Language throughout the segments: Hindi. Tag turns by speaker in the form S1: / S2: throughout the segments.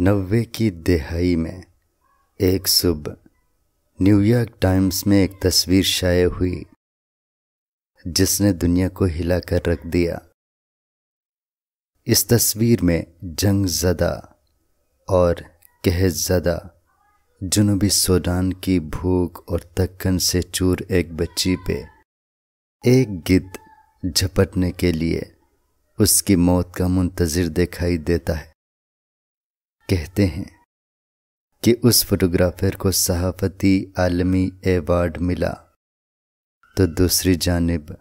S1: नब्बे की दहाई में एक सुबह न्यूयॉर्क टाइम्स में एक तस्वीर शाये हुई जिसने दुनिया को हिलाकर रख दिया इस तस्वीर में जंग ज़दा और कह जदा जुनूबी सोडान की भूख और तक्कन से चूर एक बच्ची पे एक गिद्ध झपटने के लिए उसकी मौत का मुंतज़र दिखाई देता है कहते हैं कि उस फोटोग्राफर को सहाफती आलमी एवार्ड मिला तो दूसरी जानब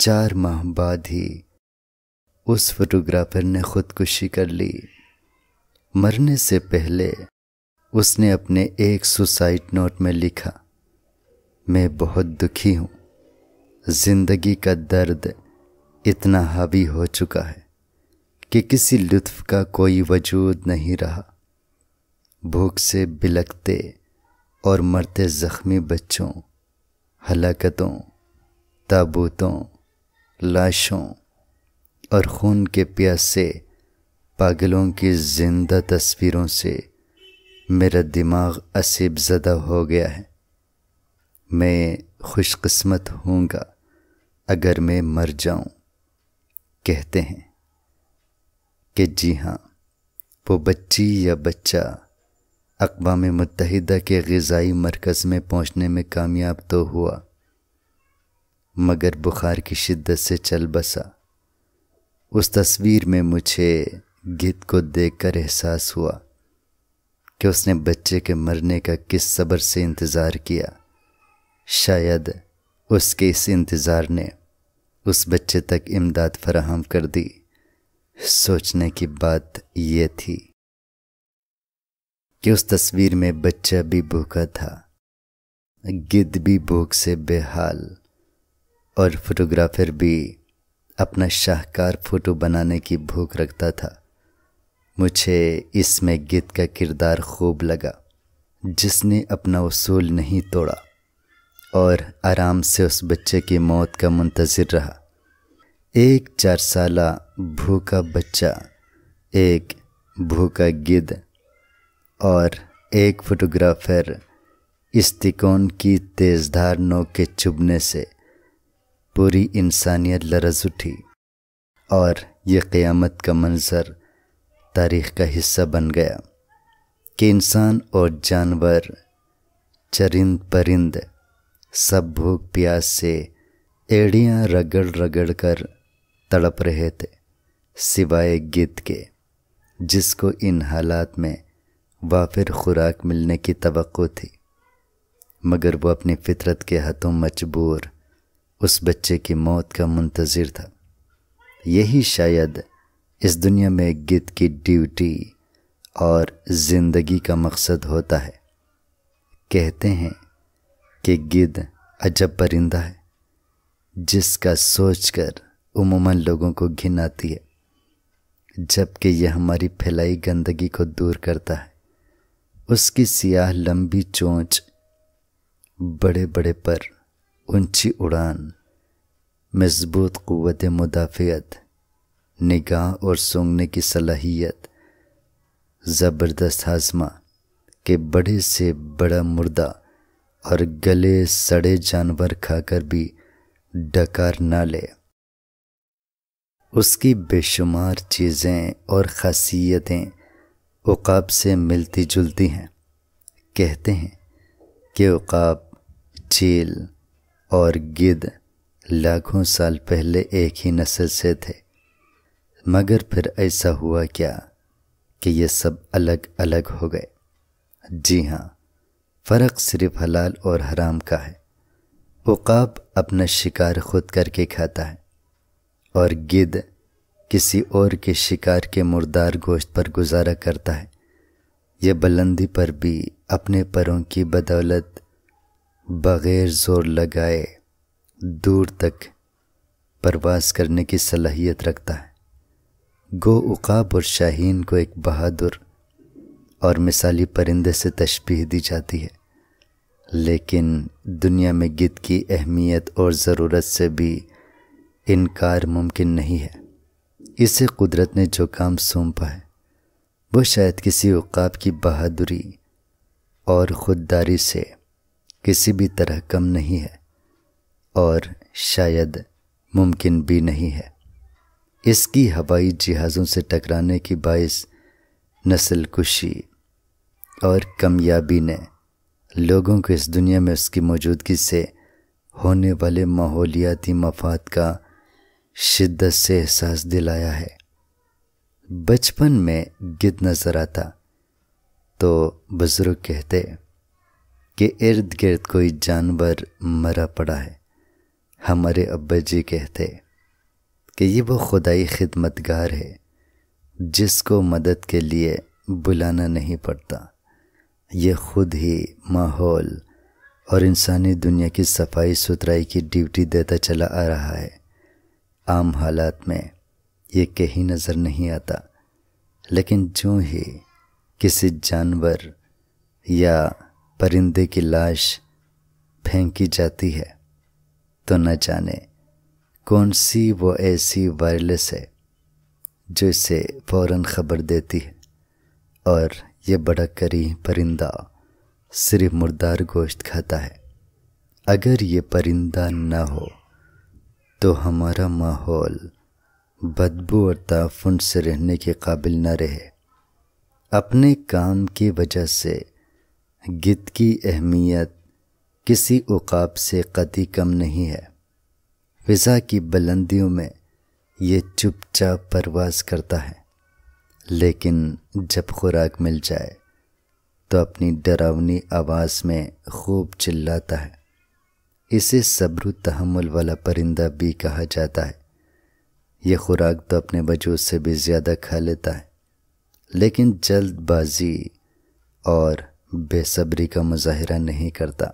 S1: चार माह बाद ही उस फोटोग्राफर ने खुदकुशी कर ली मरने से पहले उसने अपने एक सुसाइड नोट में लिखा मैं बहुत दुखी हूँ जिंदगी का दर्द इतना हावी हो चुका है कि किसी लुत्फ का कोई वजूद नहीं रहा भूख से बिलकते और मरते ज़ख्मी बच्चों हलाकतों ताबूतों लाशों और खून के प्यासे पागलों की जिंदा तस्वीरों से मेरा दिमाग असीब ज़दा हो गया है मैं खुशकस्मत होऊंगा अगर मैं मर जाऊं कहते हैं कि जी हाँ वो बच्ची या बच्चा अकवा मुतहदा के गज़ाई मरकज़ में पहुँचने में कामयाब तो हुआ मगर बुखार की शिद्दत से चल बसा उस तस्वीर में मुझे गिद को देखकर एहसास हुआ कि उसने बच्चे के मरने का किस सब्र से इंतज़ार किया शायद उसके इस इंतज़ार ने उस बच्चे तक इमदाद फराहम कर दी सोचने की बात यह थी कि उस तस्वीर में बच्चा भी भूखा था गिद्ध भी भूख से बेहाल और फोटोग्राफर भी अपना शाहकार फोटो बनाने की भूख रखता था मुझे इसमें गिद का किरदार खूब लगा जिसने अपना उसूल नहीं तोड़ा और आराम से उस बच्चे की मौत का मुंतज़र रहा एक चार भूखा बच्चा एक भूखा गिद्ध और एक फोटोग्राफर इस तिकोन की तेजधार नोक के चुभने से पूरी इंसानियत लरज उठी और ये क़यामत का मंज़र तारीख़ का हिस्सा बन गया कि इंसान और जानवर चरिंद परिंद सब भूख प्यास से एड़ियाँ रगड़ रगड़ कर तड़प रहे थे सिवाय गिद्ध के जिसको इन हालात में वाफिर खुराक मिलने की तो थी मगर वो अपनी फितरत के हाथों मजबूर उस बच्चे की मौत का मुंतज़र था यही शायद इस दुनिया में गिद की ड्यूटी और ज़िंदगी का मकसद होता है कहते हैं कि गिद अजब परिंदा है जिसका सोचकर उमूमन लोगों को घिन आती है जबकि यह हमारी फैलाई गंदगी को दूर करता है उसकी सियाह लंबी चोंच बड़े बड़े पर ऊंची उड़ान मजबूत क़वत मुदाफ़त निगाह और सूंघने की सलाहियत ज़बरदस्त हाजमा के बड़े से बड़ा मुर्दा और गले सड़े जानवर खाकर भी डकार ना ले उसकी बेशुमार चीज़ें और खासियतें उकाब से मिलती जुलती हैं कहते हैं कि उकाब चील और गिद लाखों साल पहले एक ही नस्ल से थे मगर फिर ऐसा हुआ क्या कि ये सब अलग अलग हो गए जी हाँ फ़र्क सिर्फ हलाल और हराम का है उकाब अपना शिकार खुद करके खाता है और गिद्ध किसी और के शिकार के मुर्दार गोश्त पर गुजारा करता है यह बुलंदी पर भी अपने परों की बदौलत बग़ैर जोर लगाए दूर तक परवास करने की सलाहियत रखता है गो उकाब और शाहीन को एक बहादुर और मिसाली परिंदे से तशबीह दी जाती है लेकिन दुनिया में गिद्ध की अहमियत और ज़रूरत से भी इनकार मुमकिन नहीं है इसे कुदरत ने जो काम सौंपा है वो शायद किसी उकाब की बहादुरी और ख़ुददारी से किसी भी तरह कम नहीं है और शायद मुमकिन भी नहीं है इसकी हवाई जहाज़ों से टकराने की बायस नस्ल कुशी और कमयाबी ने लोगों को इस दुनिया में उसकी मौजूदगी से होने वाले माहौलियाती मफाद का शिद्दत से एहसास दिलाया है बचपन में गिद नज़र आता तो बुज़ुर्ग कहते कि इर्द गिर्द कोई जानवर मरा पड़ा है हमारे अब्बा जी कहते कि ये वो खुदाई खिदमतगार है जिसको मदद के लिए बुलाना नहीं पड़ता ये खुद ही माहौल और इंसानी दुनिया की सफाई सुथराई की ड्यूटी देता चला आ रहा है आम हालात में ये कहीं नज़र नहीं आता लेकिन जो ही किसी जानवर या परिंदे की लाश फेंकी जाती है तो न जाने कौन सी वो ऐसी वायरलेस है जो इसे फ़ौर ख़बर देती है और ये बड़ा करी परिंदा सिर्फ मुर्दार गोश्त खाता है अगर ये परिंदा ना हो तो हमारा माहौल बदबू और ताफुन से रहने के काबिल न रहे अपने काम की वजह से गीत की अहमियत किसी उकाब से कदी कम नहीं है फिज़ा की बुलंदियों में ये चुपचाप परवास करता है लेकिन जब खुराक मिल जाए तो अपनी डरावनी आवाज़ में खूब चिल्लाता है इसे सब्र तहमुल वाला परिंदा भी कहा जाता है यह खुराक तो अपने वजूद से भी ज़्यादा खा लेता है लेकिन जल्दबाजी और बेसब्री का मुजाहरा नहीं करता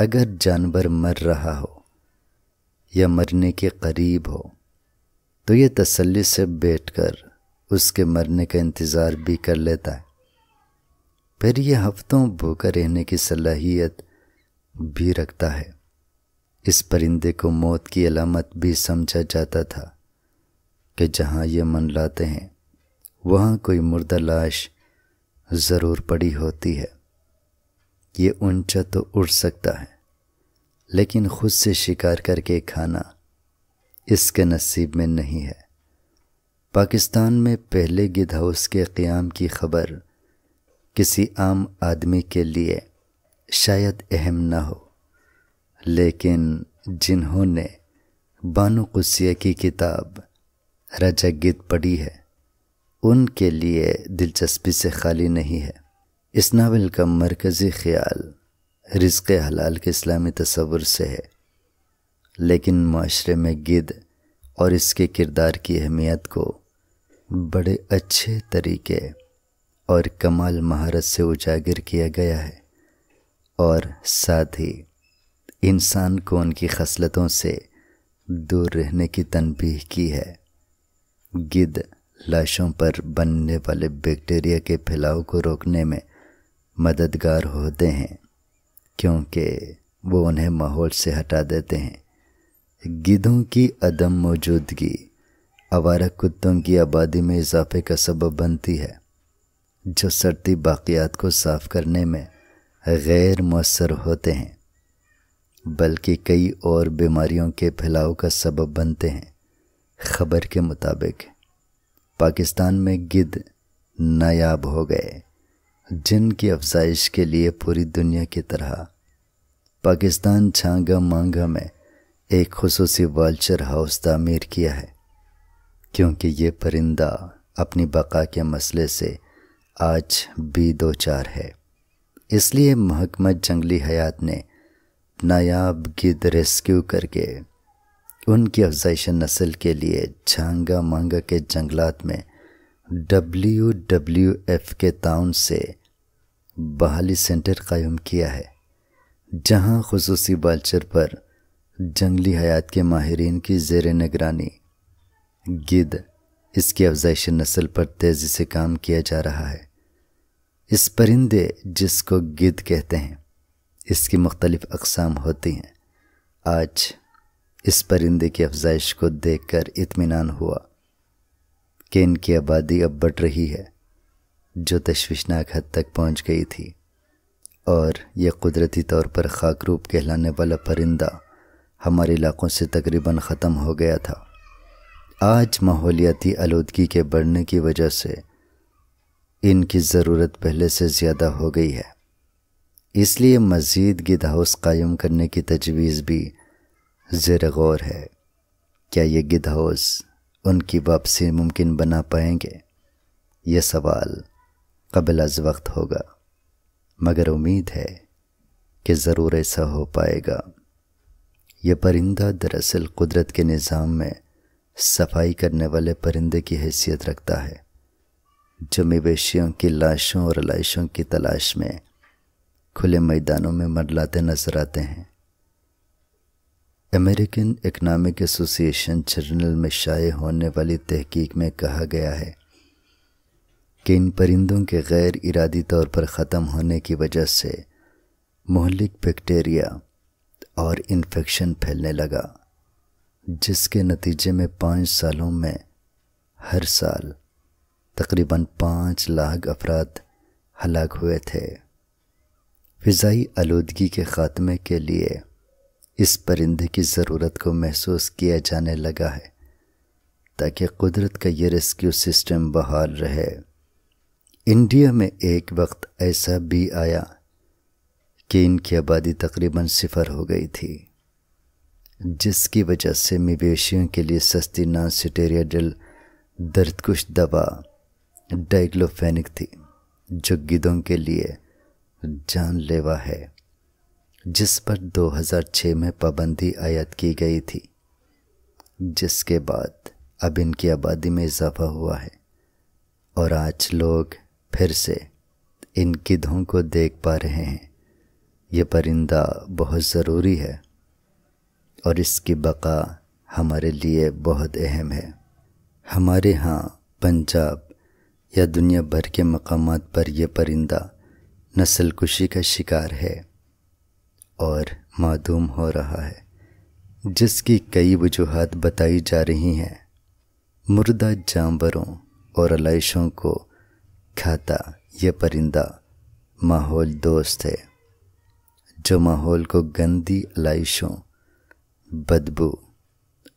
S1: अगर जानवर मर रहा हो या मरने के करीब हो तो यह तसल्ली से बैठकर उसके मरने का इंतज़ार भी कर लेता है फिर यह हफ्तों भूखा रहने की सलाहियत भी रखता है इस परिंदे को मौत की अलामत भी समझा जाता था कि जहाँ ये मन लाते हैं वहाँ कोई मुर्दा लाश ज़रूर पड़ी होती है ये ऊंचा तो उड़ सकता है लेकिन खुद से शिकार करके खाना इसके नसीब में नहीं है पाकिस्तान में पहले गिद हाउस के क़्याम की खबर किसी आम आदमी के लिए शायद अहम न हो लेकिन जिन्होंने बानो कुसिया की किताब रजागिद पढ़ी है उनके लिए दिलचस्पी से खाली नहीं है इस नावल का मरकज़ी ख्याल रिज्क हलाल के इस्लामी तस्वुर से है लेकिन माशरे में गिद और इसके किरदार की अहमियत को बड़े अच्छे तरीके और कमाल महारत से उजागर किया गया है और साथ ही इंसान को उनकी खसलतों से दूर रहने की तनबीह की है गिद लाशों पर बनने वाले बैक्टीरिया के फैलाव को रोकने में मददगार होते हैं क्योंकि वो उन्हें माहौल से हटा देते हैं गिदों की अदम मौजूदगी आवारा कुत्तों की आबादी में इजाफे का सबब बनती है जो सर्दी बाक़ियात को साफ़ करने में गैर मौसर होते हैं बल्कि कई और बीमारियों के फैलाव का सबब बनते हैं खबर के मुताबिक पाकिस्तान में गिद्ध नायाब हो गए जिनकी अफजाइश के लिए पूरी दुनिया की तरह पाकिस्तान छांगा मांगा में एक खसूस वाल्चर हाउस तामीर किया है क्योंकि ये परिंदा अपनी बका के मसले से आज भी दो चार है इसलिए महकमा जंगली हयात ने नायाब गिद रेस्क्यू करके उनकी अफजाइश नस्ल के लिए झांगा मांगा के जंगलात में डब्ल्यू डब्ल्यू एफ के ताउन से बहाली सेंटर कायम किया है जहां खसूसी बालचर पर जंगली हयात के माहरीन की जेर निगरानी गिद इसकी अफजाइश नस्ल पर तेज़ी से काम किया जा रहा है इस परिंदे जिसको गिद कहते हैं इसकी मुख्तलिफ़ अकसाम होती हैं आज इस परिंदे की अफजाइश को देख कर इतमान हुआ कि इनकी आबादी अब बढ़ रही है जो तशवीशनाक हद तक पहुंच गई थी और ये कुदरती तौर पर रूप कहलाने वाला परिंदा हमारे इलाकों से तकरीबन ख़त्म हो गया था आज माहौलियाती आलूदगी के बढ़ने की वजह से इनकी ज़रूरत पहले से ज़्यादा हो गई है इसलिए मज़ीद गिद हाउस कायम करने की तजवीज़ भी ज़र गौर है क्या ये गिद हाउस उनकी वापसी मुमकिन बना पाएंगे ये सवाल कबल अज वक्त होगा मगर उम्मीद है कि ज़रूर ऐसा हो पाएगा यह परिंदा दरअसल कुदरत के निज़ाम में सफाई करने वाले परिंदे की हैसियत रखता है जो मवेशियों की लाशों और लाशों की तलाश में खुले मैदानों में मरलाते नजर आते हैं अमेरिकन इकनॉमिक एसोसिएशन जर्नल में शाये होने वाली तहकीक में कहा गया है कि इन परिंदों के गैर इरादी तौर पर ख़त्म होने की वजह से मोहलिक बैक्टीरिया और इन्फेक्शन फैलने लगा जिसके नतीजे में पाँच सालों में हर साल तकरीबन पाँच लाख अफराद हलाक हुए थे फ़ाई आलूदगी के ख़ात्मे के लिए इस परिंदे की ज़रूरत को महसूस किया जाने लगा है ताकि कुदरत का ये रेस्क्यू सिस्टम बहाल रहे इंडिया में एक वक्त ऐसा भी आया कि इनकी आबादी तकरीबन सिफर हो गई थी जिसकी वजह से मवेशियों के लिए सस्ती नॉन सिटेरियडल दर्दकुश दवा डाइक्लोफेनिक थी जो गिदों के लिए जानलेवा है जिस पर 2006 में पाबंदी आयात की गई थी जिसके बाद अब इनकी आबादी में इजाफा हुआ है और आज लोग फिर से इन गिधों को देख पा रहे हैं ये परिंदा बहुत ज़रूरी है और इसकी बका हमारे लिए बहुत अहम है हमारे यहाँ पंजाब या दुनिया भर के मकाम पर यह परिंदा नस्ल कुशी का शिकार है और मादूम हो रहा है जिसकी कई वजूहत बताई जा रही हैं मुर्दा जानवरों और अलाइशों को खाता यह परिंदा माहौल दोस्त है जो माहौल को गंदी अलाइशों बदबू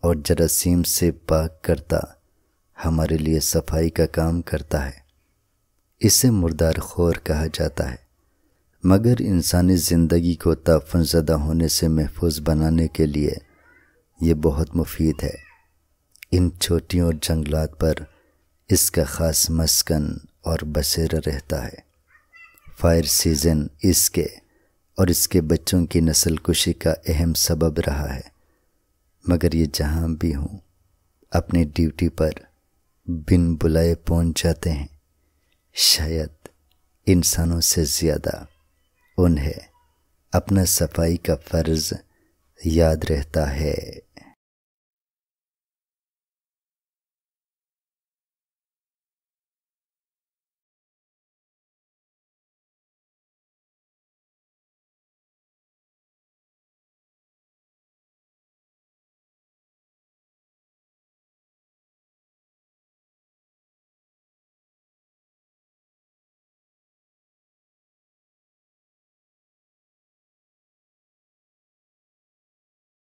S1: और जरासीम से पाक करता हमारे लिए सफाई का काम करता है इसे मुर्दार खोर कहा जाता है मगर इंसानी ज़िंदगी को तफनजदा ज़दा होने से महफूज बनाने के लिए ये बहुत मुफीद है इन छोटियों और जंगलात पर इसका ख़ास मस्कन और बसेरा रहता है फायर सीज़न इसके और इसके बच्चों की नस्ल कुशी का अहम सबब रहा है मगर ये जहाँ भी हूँ अपनी ड्यूटी पर बिन बुलाए पहुंच जाते हैं शायद इंसानों से ज़्यादा उन्हें अपना सफाई का फ़र्ज़ याद रहता है